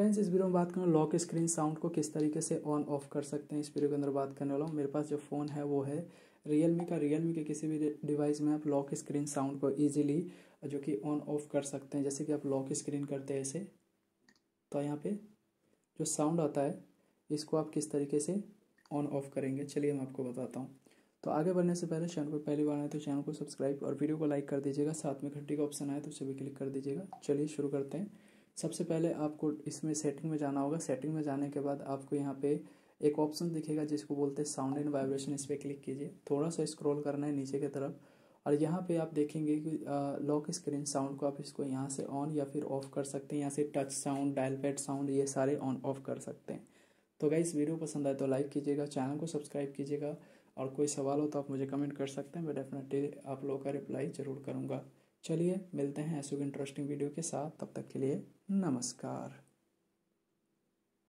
friends इस video में बात करूँ लॉक स्क्रीन साउंड को किस तरीके से ऑन ऑफ कर सकते हैं इस वीडियो के अंदर बात करने वाला हूँ मेरे पास जो फ़ोन है वो है रियल मी का रियल मी के किसी भी डिवाइस में आप लॉक स्क्रीन साउंड को ईजिली जो कि ऑन ऑफ कर सकते हैं जैसे कि आप लॉक स्क्रीन करते हैं ऐसे तो यहाँ पे जो साउंड आता है इसको आप किस तरीके से ऑन ऑफ करेंगे चलिए मैं आपको बताता हूँ तो आगे बढ़ने से पहले चैनल पर पहली बार आए तो चैनल को सब्सक्राइब और वीडियो को लाइक कर दीजिएगा साथ में घंटी का ऑप्शन आए तो उसे भी क्लिक कर दीजिएगा चलिए शुरू करते हैं सबसे पहले आपको इसमें सेटिंग में जाना होगा सेटिंग में जाने के बाद आपको यहाँ पे एक ऑप्शन दिखेगा जिसको बोलते हैं साउंड एंड वाइब्रेशन इस पर क्लिक कीजिए थोड़ा सा स्क्रॉल करना है नीचे की तरफ और यहाँ पे आप देखेंगे कि लॉक स्क्रीन साउंड को आप इसको यहाँ से ऑन या फिर ऑफ़ कर सकते हैं यहाँ से touch sound dial pad sound ये सारे ऑन ऑफ़ कर सकते हैं तो इस वीडियो पसंद आए तो लाइक कीजिएगा चैनल को सब्सक्राइब कीजिएगा और कोई सवाल हो तो आप मुझे कमेंट कर सकते हैं मैं डेफिनेटली आप लोगों का रिप्लाई ज़रूर करूँगा चलिए मिलते हैं ऐसे इंटरेस्टिंग वीडियो के साथ तब तक के लिए नमस्कार